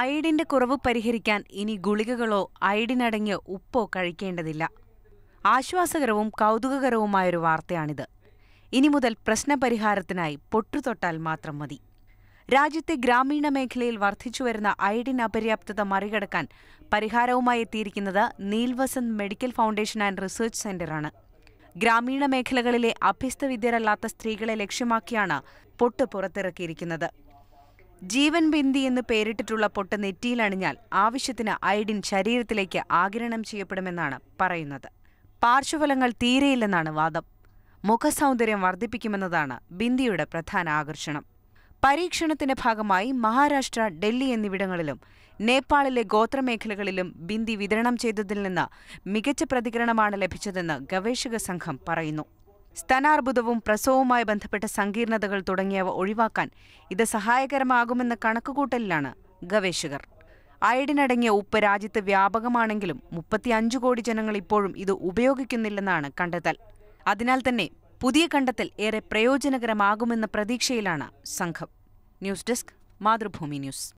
അയഡിൻ്റെ കുറവ് പരിഹരിക്കാൻ ഇനി ഗുളികകളോ അയഡിനടങ്ങിയ ഉപ്പോ കഴിക്കേണ്ടതില്ല ആശ്വാസകരവും കൗതുകകരവുമായൊരു വാർത്തയാണിത് ഇനി മുതൽ പ്രശ്നപരിഹാരത്തിനായി പൊട്ടുതൊട്ടാൽ മാത്രം മതി രാജ്യത്തെ ഗ്രാമീണ മേഖലയിൽ വർദ്ധിച്ചുവരുന്ന അയഡിൻ അപര്യാപ്തത മറികടക്കാൻ പരിഹാരവുമായി എത്തിയിരിക്കുന്നത് Neelvasant medical foundation and research സെന്ററാണ് ഗ്രാമീണ മേഖലകളിലെ അഭ്യസ്തവിദ്യരല്ലാത്ത സ്ത്രീകളെ ലക്ഷ്യമാക്കിയാണ് പൊട്ട് പുറത്തിറക്കിയിരിക്കുന്നത് ജീവൻ ബിന്ദി എന്ന് പേരിട്ടിട്ടുള്ള പൊട്ട് നെറ്റിയിലണിഞ്ഞാൽ ആവശ്യത്തിന് അയഡിൻ ശരീരത്തിലേക്ക് ആകിരണം ചെയ്യപ്പെടുമെന്നാണ് പറയുന്നത് പാർശ്വഫലങ്ങൾ തീരെയില്ലെന്നാണ് വാദം മുഖസൗന്ദര്യം വർദ്ധിപ്പിക്കുമെന്നതാണ് ബിന്ദിയുടെ പ്രധാന ആകർഷണം പരീക്ഷണത്തിന്റെ ഭാഗമായി മഹാരാഷ്ട്ര ഡൽഹി എന്നിവിടങ്ങളിലും നേപ്പാളിലെ ഗോത്രമേഖലകളിലും ബിന്ദി വിതരണം ചെയ്തതിൽ നിന്ന് മികച്ച പ്രതികരണമാണ് ലഭിച്ചതെന്ന് ഗവേഷക സംഘം പറയുന്നു സ്തനാർബുദവും പ്രസവവുമായി ബന്ധപ്പെട്ട സങ്കീർണതകൾ തുടങ്ങിയവ ഒഴിവാക്കാൻ ഇത് സഹായകരമാകുമെന്ന കണക്കുകൂട്ടലിലാണ് ഗവേഷകർ അയഡിനടങ്ങിയ ഉപ്പ് രാജ്യത്ത് വ്യാപകമാണെങ്കിലും മുപ്പത്തിയഞ്ച് കോടി ജനങ്ങൾ ഇപ്പോഴും ഇത് ഉപയോഗിക്കുന്നില്ലെന്നാണ് കണ്ടെത്തൽ അതിനാൽ തന്നെ പുതിയ കണ്ടെത്തൽ ഏറെ പ്രയോജനകരമാകുമെന്ന പ്രതീക്ഷയിലാണ് സംഘം ന്യൂസ് ഡെസ്ക് മാതൃഭൂമി ന്യൂസ്